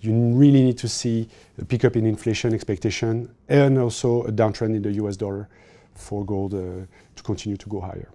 you really need to see a pickup in inflation expectation and also a downtrend in the US dollar for gold uh, to continue to go higher.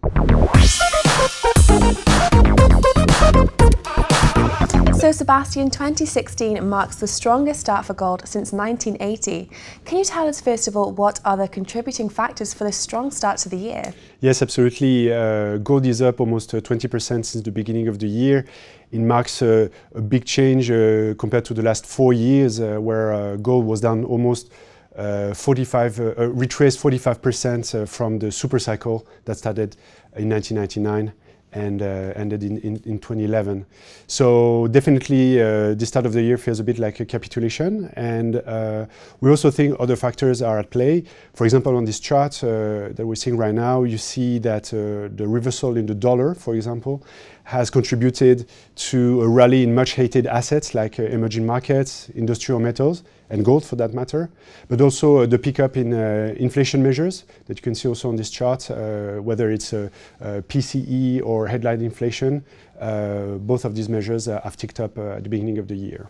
So Sebastian, 2016 marks the strongest start for gold since 1980. Can you tell us first of all what are the contributing factors for this strong start to the year? Yes, absolutely. Uh, gold is up almost 20% uh, since the beginning of the year. It marks uh, a big change uh, compared to the last four years uh, where uh, gold was down almost uh, 45, uh, retraced 45% uh, from the super cycle that started in 1999 and uh, ended in, in, in, 2011. So definitely uh, the start of the year feels a bit like a capitulation and uh, we also think other factors are at play. For example, on this chart uh, that we're seeing right now, you see that uh, the reversal in the dollar, for example, has contributed to a rally in much hated assets like uh, emerging markets, industrial metals, and gold for that matter, but also uh, the pickup in uh, inflation measures that you can see also on this chart, uh, whether it's PCE or headline inflation. both of these measures have ticked up at the beginning of the year.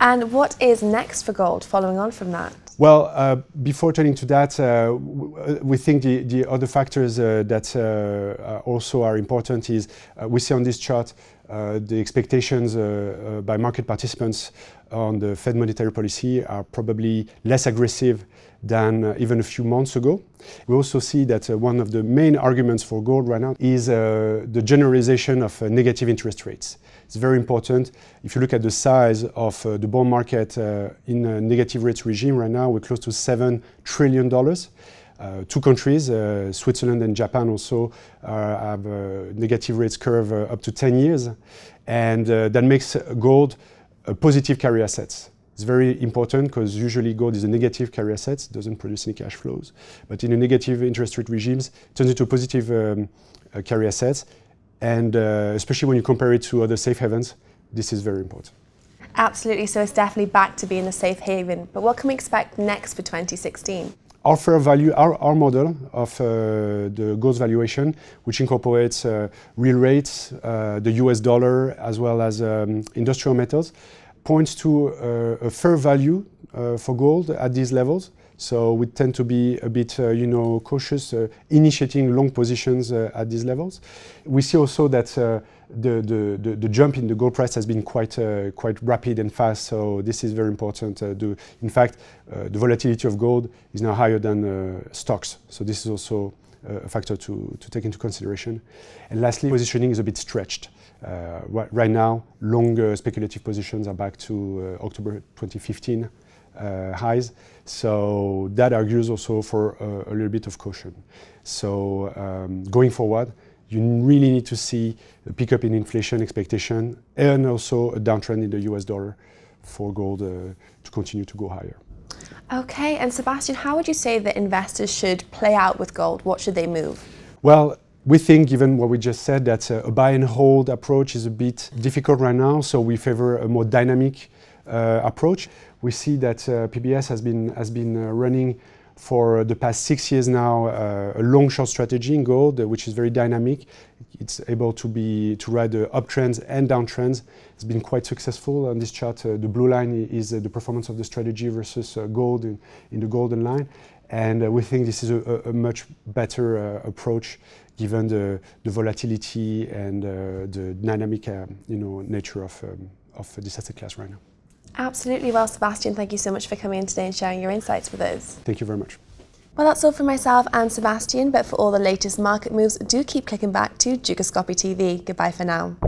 And what is next for gold following on from that? Well, uh, before turning to that, uh, we think the, the other factors uh, that also are important is we see on this chart uh, the expectations uh, uh, by market participants on the Fed monetary policy are probably less aggressive than even a few months ago. We also see that one of the main arguments for gold right now is the generalization of negative interest rates. It's very important. If you look at the size of the bond market in a negative rates regime right now, we're close to $7 trillion. Uh, two countries, uh, Switzerland and Japan also uh, have negative rates curve up to 10 years. And that makes gold a positive carry asset. It's very important because usually gold is a negative carry asset, doesn't produce any cash flows. But in a negative interest rate regimes, it turns into a positive um, uh, carry asset, And uh, especially when you compare it to other safe havens, this is very important. Absolutely, so it's definitely back to being a safe haven. But what can we expect next for 2016? our fair value, our, our model of uh, the gold valuation, which incorporates uh, real rates, uh, the US dollar, as well as um, industrial metals, points to uh, a fair value uh, for gold at these levels. So we tend to be a bit, uh, you know, cautious, initiating long positions at these levels. We see also that the, the, the, jump in the gold price has been quite, uh, quite rapid and fast, so this is very important. Uh, do, in fact, uh, the volatility of gold is now higher than uh, stocks, so this is also uh, a factor to, to take into consideration. And lastly, positioning is a bit stretched. Uh, right now, long speculative positions are back to October 2015 highs, so that argues also for a little bit of caution. So um, going forward, you really need to see a pickup in inflation expectation and also a downtrend in the US dollar for gold uh, to continue to go higher. Okay, and Sebastian, how would you say that investors should play out with gold? What should they move? Well, we think, given what we just said, that uh, a buy and hold approach is a bit difficult right now, so we favor a more dynamic uh, approach. We see that uh, PBS has been, has been uh, running for uh, the past six years now uh, a long short strategy in gold, uh, which is very dynamic. It's able to be to ride the uh, uptrends and downtrends. It's been quite successful on this chart. Uh, the blue line is uh, the performance of the strategy versus gold in, in, the golden line, and we think this is a, a much better approach given the, the volatility and the dynamic, you know, nature of um, of this asset class right now. Absolutely. Well, Sebastian, thank you so much for coming in today and sharing your insights with us. Thank you very much. Well, that's all for myself and Sebastian, but for all the latest market moves, do keep clicking back to Jugoscopy TV. Goodbye for now.